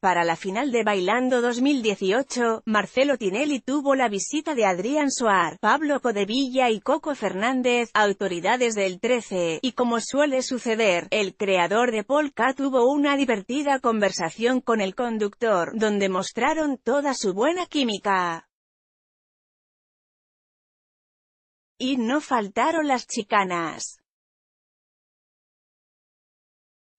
Para la final de Bailando 2018, Marcelo Tinelli tuvo la visita de Adrián Suar, Pablo Codevilla y Coco Fernández, autoridades del 13, y como suele suceder, el creador de Polka tuvo una divertida conversación con el conductor, donde mostraron toda su buena química. Y no faltaron las chicanas.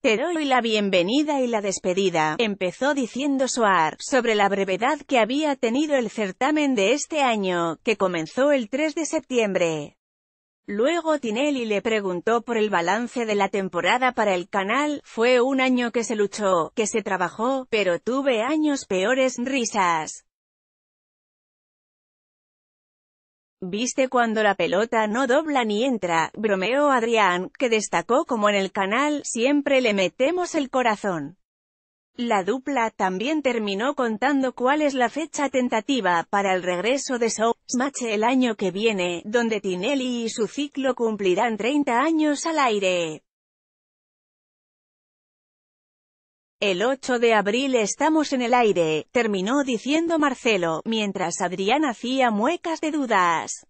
Pero hoy la bienvenida y la despedida, empezó diciendo Suar, sobre la brevedad que había tenido el certamen de este año, que comenzó el 3 de septiembre. Luego Tinelli le preguntó por el balance de la temporada para el canal, fue un año que se luchó, que se trabajó, pero tuve años peores, risas. Viste cuando la pelota no dobla ni entra, bromeó Adrián, que destacó como en el canal, siempre le metemos el corazón. La dupla también terminó contando cuál es la fecha tentativa para el regreso de Show Match el año que viene, donde Tinelli y su ciclo cumplirán 30 años al aire. El 8 de abril estamos en el aire, terminó diciendo Marcelo, mientras Adrián hacía muecas de dudas.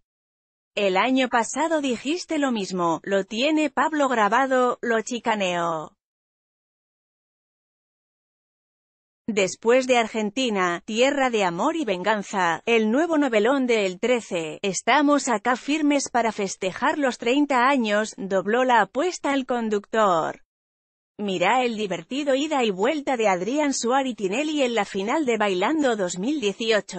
El año pasado dijiste lo mismo, lo tiene Pablo grabado, lo chicaneo. Después de Argentina, Tierra de Amor y Venganza, el nuevo novelón de El 13, estamos acá firmes para festejar los 30 años, dobló la apuesta al conductor. Mirá el divertido ida y vuelta de Adrián y Tinelli en la final de Bailando 2018.